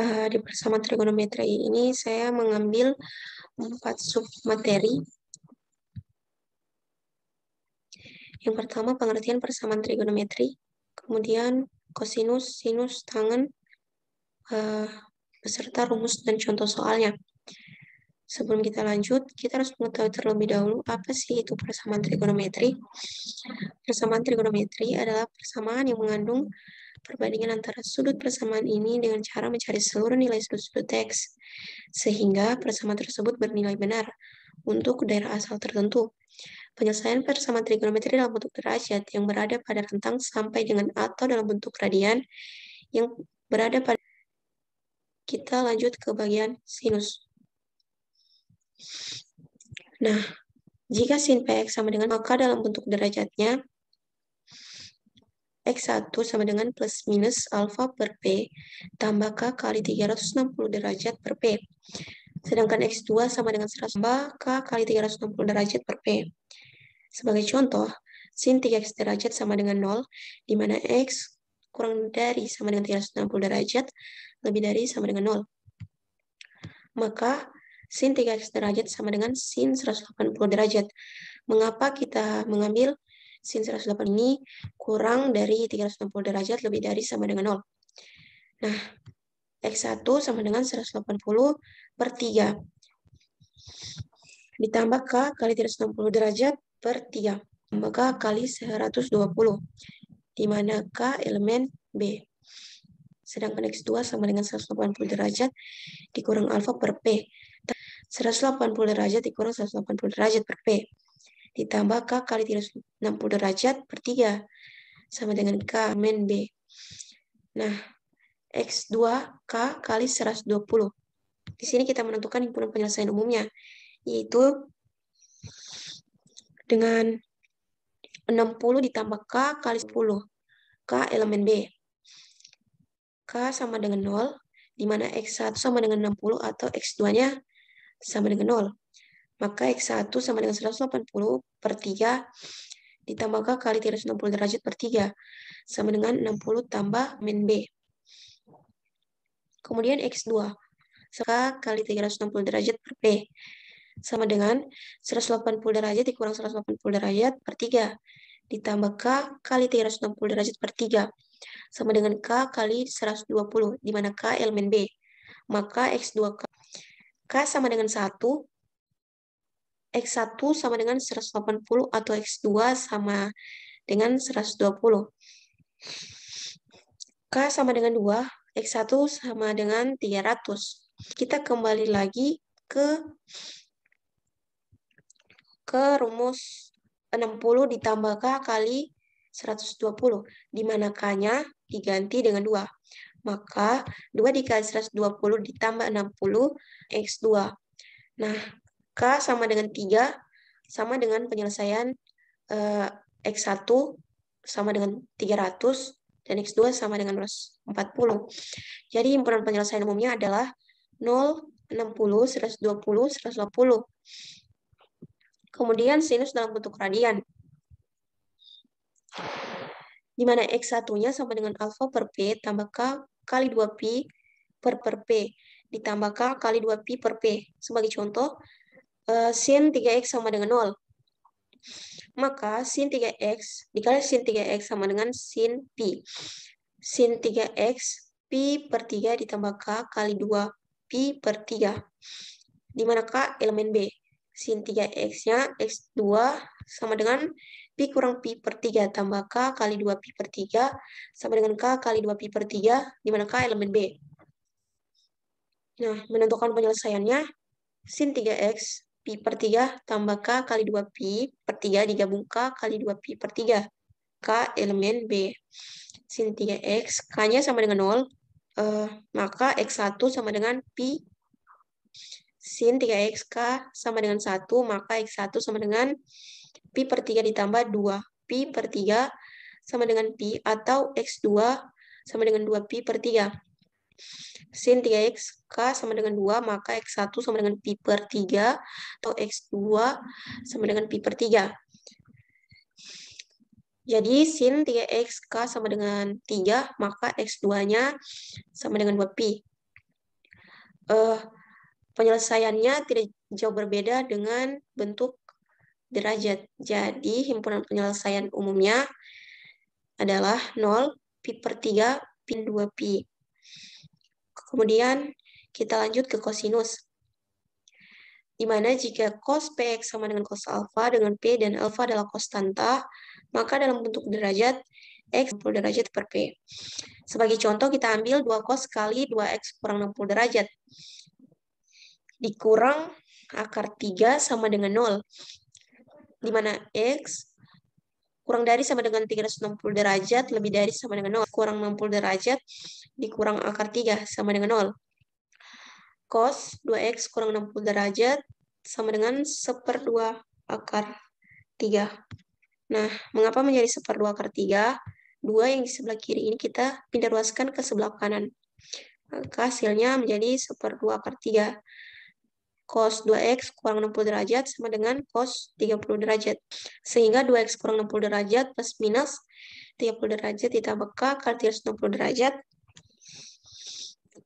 Eh, di bersama trigonometri ini saya mengambil empat sub materi. Yang pertama pengertian persamaan trigonometri, kemudian kosinus, sinus, tangen, eh, beserta rumus dan contoh soalnya. Sebelum kita lanjut, kita harus mengetahui terlebih dahulu apa sih itu persamaan trigonometri. Persamaan trigonometri adalah persamaan yang mengandung perbandingan antara sudut persamaan ini dengan cara mencari seluruh nilai sudut-sudut teks, sehingga persamaan tersebut bernilai benar untuk daerah asal tertentu. Penyelesaian persamaan trigonometri dalam bentuk derajat yang berada pada rentang sampai dengan atau dalam bentuk radian yang berada pada kita lanjut ke bagian sinus. Nah, jika sin PX sama dengan maka dalam bentuk derajatnya X1 sama dengan plus minus alfa per P tambah K kali 360 derajat per P. Sedangkan X2 sama dengan 100 K kali 360 derajat per P. Sebagai contoh, sin 3X derajat sama dengan 0, di mana X kurang dari sama dengan 360 derajat, lebih dari sama dengan 0. Maka, sin 3X derajat sama dengan sin 180 derajat. Mengapa kita mengambil sin 108 ini kurang dari 360 derajat lebih dari sama dengan 0. Nah, X1 sama dengan 180 per 3. Ditambah K kali 360 derajat per 3. Maka kali 120. Di mana K elemen B. Sedangkan X2 sama dengan 180 derajat dikurang alfa per P. 180 derajat dikurang 180 derajat per P ditambah K kali 360 derajat per 3 sama dengan K men B. Nah, X2K kali 120. Di sini kita menentukan himpunan penyelesaian umumnya, yaitu dengan 60 ditambah K kali 10. K elemen B. K sama dengan 0, di mana X1 sama dengan 60 atau X2-nya sama dengan 0. Maka X1 sama dengan 180 per 3 ditambah K kali 360 derajat per 3 sama dengan 60 tambah min B. Kemudian X2 K kali 360 derajat per B sama dengan 180 derajat dikurang 180 derajat per 3 ditambah K kali 360 derajat per 3 sama dengan K kali 120 di mana K elemen B. Maka X2K K sama dengan 1 X1 sama dengan 180 atau X2 sama dengan 120. K sama dengan 2, X1 sama dengan 300. Kita kembali lagi ke ke rumus 60 ditambah K kali 120, di mana K-nya diganti dengan 2. Maka 2 dikali 120 ditambah 60, X2. Nah, K sama dengan 3 sama dengan penyelesaian uh, eh, X1 sama dengan 300 dan X2 sama dengan 40. Jadi himpunan penyelesaian umumnya adalah 0, 60, 120, 120. Kemudian sinus dalam bentuk radian. Di mana X1-nya sama dengan alfa per P tambah K kali 2Pi per per P ditambah K kali 2Pi per P. Sebagai contoh, Eh, sin 3x sama dengan 0. Maka sin 3x dikali sin 3x sama dengan sin p. Sin 3x, p per 3 ditambah k kali 2 p per 3. Di mana k elemen b. Sin 3x-nya x2 sama dengan pi kurang pi per 3 tambah k kali 2 pi per 3 sama dengan k kali 2 pi per 3 di mana k elemen b. Nah, menentukan penyelesaiannya sin 3x Pi per 3 tambah K kali 2 Pi per 3 digabung K kali 2 Pi per 3. K elemen B. Sin 3X, K-nya sama dengan 0. Uh, eh, maka X1 sama dengan Pi. Sin 3X, K sama dengan 1. Maka X1 sama dengan Pi per 3 ditambah 2. Pi per 3 sama dengan Pi atau X2 sama dengan 2 pi per 3. Sin 3xk sama dengan 2, maka x1 sama dengan pi per 3, atau x2 sama dengan pi per 3. Jadi sin 3xk sama dengan 3, maka x2-nya sama dengan 2pi. Uh, eh, penyelesaiannya tidak jauh berbeda dengan bentuk derajat. Jadi himpunan penyelesaian umumnya adalah 0, pi per 3, pi 2 pi. Kemudian kita lanjut ke kosinus. Di mana jika cos PX sama dengan cos alfa dengan P dan alfa adalah konstanta, maka dalam bentuk derajat X 60 derajat per P. Sebagai contoh kita ambil 2 cos kali 2X kurang 60 derajat. Dikurang akar 3 sama dengan 0. Di mana X kurang dari sama dengan 360 derajat, lebih dari sama dengan 0. Kurang 60 derajat dikurang akar 3 sama dengan 0. Cos 2x kurang 60 derajat sama dengan 1 per 2 akar 3. Nah, mengapa menjadi 1 per 2 akar 3? 2 yang di sebelah kiri ini kita pindah ruaskan ke sebelah kanan. Maka hasilnya menjadi 1 per 2 akar 3 cos 2x kurang 60 derajat sama dengan cos 30 derajat. Sehingga 2x kurang 60 derajat plus minus 30 derajat ditambah K kali 360 derajat.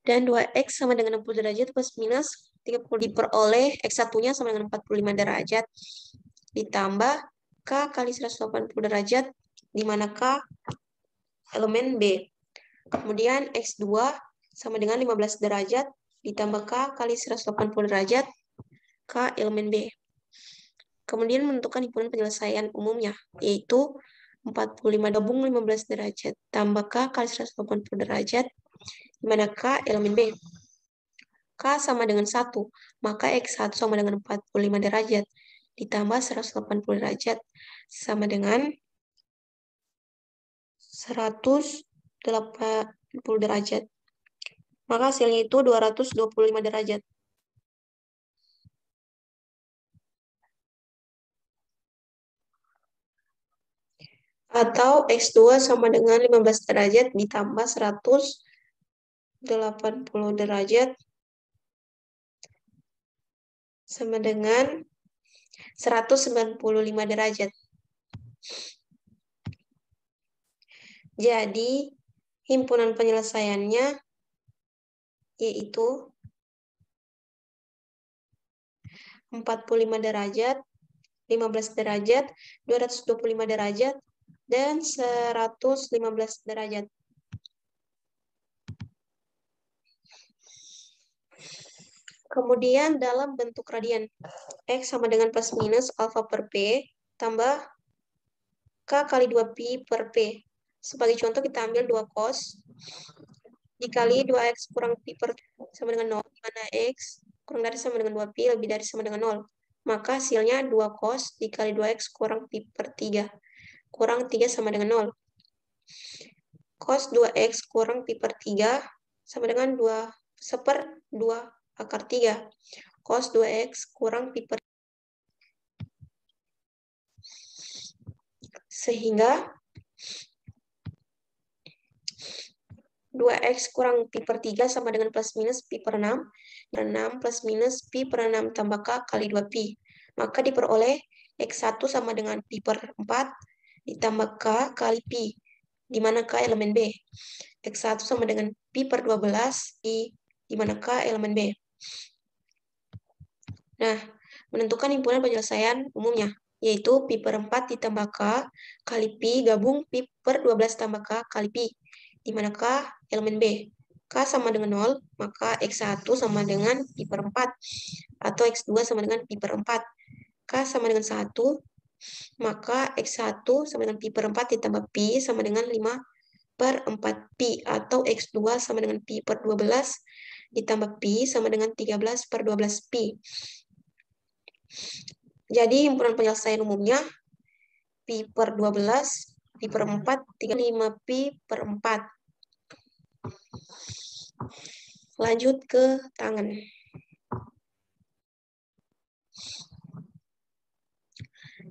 Dan 2x sama dengan 60 derajat plus minus 30 diperoleh x satunya sama dengan 45 derajat. Ditambah K kali 180 derajat, di mana K elemen B. Kemudian X2 sama dengan 15 derajat ditambah K kali 180 derajat K elemen B. Kemudian menentukan himpunan penyelesaian umumnya, yaitu 45 gabung 15 derajat, tambah K kali 180 derajat, di mana K elemen B. K sama dengan 1, maka X1 sama dengan 45 derajat, ditambah 180 derajat, sama dengan 180 derajat maka hasilnya itu 225 derajat. Atau X2 sama dengan 15 derajat ditambah 180 derajat sama dengan 195 derajat. Jadi, himpunan penyelesaiannya yaitu 45 derajat, 15 derajat, 225 derajat, dan 115 derajat. Kemudian dalam bentuk radian, X sama dengan plus minus alfa per P tambah K kali 2Pi per P. Sebagai contoh kita ambil 2 cos dikali 2x kurang pi per sama dengan 0, di mana x kurang dari sama dengan 2 pi lebih dari sama dengan 0. Maka hasilnya 2 cos dikali 2x kurang pi per 3, kurang 3 sama dengan 0. Cos 2x kurang pi per 3 sama dengan 2 seper 2 akar 3. Cos 2x kurang pi per Sehingga 2x kurang pi per 3 sama dengan plus minus pi per 6. 6 plus minus pi per 6 tambah k kali 2pi. Maka diperoleh x1 sama dengan pi per 4 ditambah k kali pi. Di mana k elemen B. x1 sama dengan pi per 12 pi di mana k elemen B. Nah, menentukan himpunan penyelesaian umumnya yaitu pi per 4 ditambah k kali pi gabung pi per 12 tambah k kali pi di mana K elemen B. K sama dengan 0, maka X1 sama dengan pi per 4, atau X2 sama dengan pi per 4. K sama dengan 1, maka X1 sama dengan pi per 4 ditambah pi sama dengan 5 per 4 pi, atau X2 sama dengan pi per 12 ditambah pi sama dengan 13 per 12 pi. Jadi himpunan penyelesaian umumnya pi per 12, pi per 4, 35 pi per 4. Lanjut ke tangan.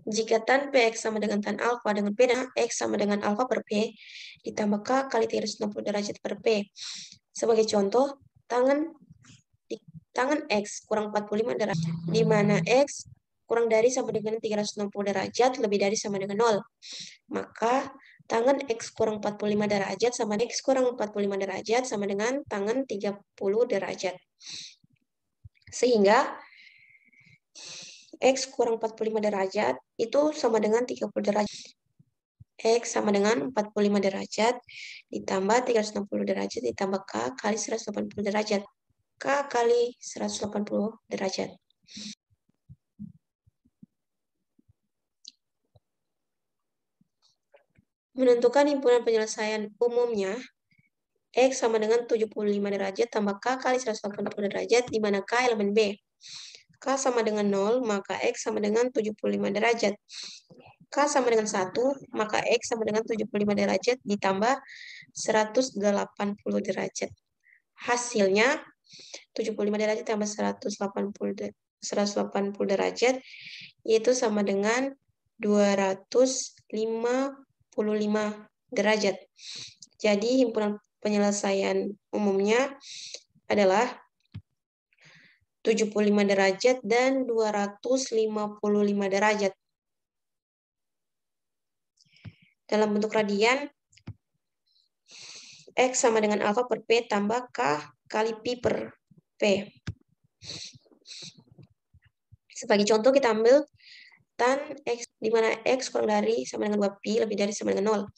Jika tan PX sama dengan tan alfa dengan P dan X sama dengan alfa per P, ditambah K kali 360 derajat per P. Sebagai contoh, tangan di, tangan X kurang 45 derajat, di mana X kurang dari sama dengan 360 derajat, lebih dari sama dengan 0. Maka tangan X kurang 45 derajat sama X kurang 45 derajat sama dengan tangan 30 derajat. Sehingga X kurang 45 derajat itu sama dengan 30 derajat. X sama dengan 45 derajat ditambah 360 derajat ditambah K kali 180 derajat. K kali 180 derajat. Menentukan himpunan penyelesaian umumnya X sama dengan 75 derajat tambah K kali 180 derajat, di mana K elemen B. K sama dengan 0, maka X sama dengan 75 derajat. K sama dengan 1, maka X sama dengan 75 derajat ditambah 180 derajat. Hasilnya 75 derajat tambah 180 derajat. 180 derajat, yaitu sama dengan 250 derajat. Jadi himpunan penyelesaian umumnya adalah 75 derajat dan 255 derajat. Dalam bentuk radian, X sama dengan alfa per P tambah K kali Pi per P. Sebagai contoh kita ambil Selatan X di mana X kurang dari sama dengan 2Pi lebih dari sama dengan 0.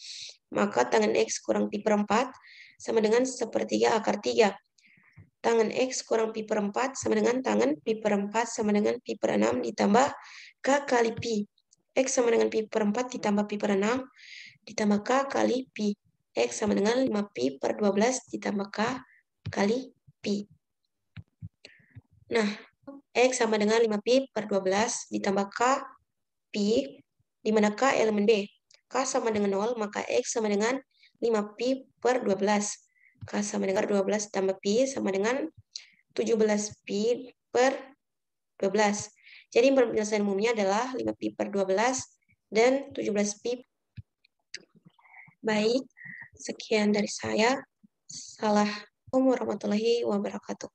Maka tangan X kurang Pi per 4 sama dengan sepertiga akar 3. Tangan X kurang Pi per 4 sama dengan tangan Pi per 4 sama dengan Pi per 6 ditambah K kali Pi. X sama dengan Pi per 4 ditambah Pi per 6 ditambah K kali Pi. X sama dengan 5Pi per 12 ditambah K kali Pi. Nah, X sama dengan 5Pi per 12 ditambah K pi di mana k elemen D. K sama dengan 0, maka X sama dengan 5pi per 12. K sama dengan 12 tambah pi sama dengan 17pi per 12. Jadi penyelesaian umumnya adalah 5pi per 12 dan 17pi. Baik, sekian dari saya. Assalamualaikum warahmatullahi wabarakatuh.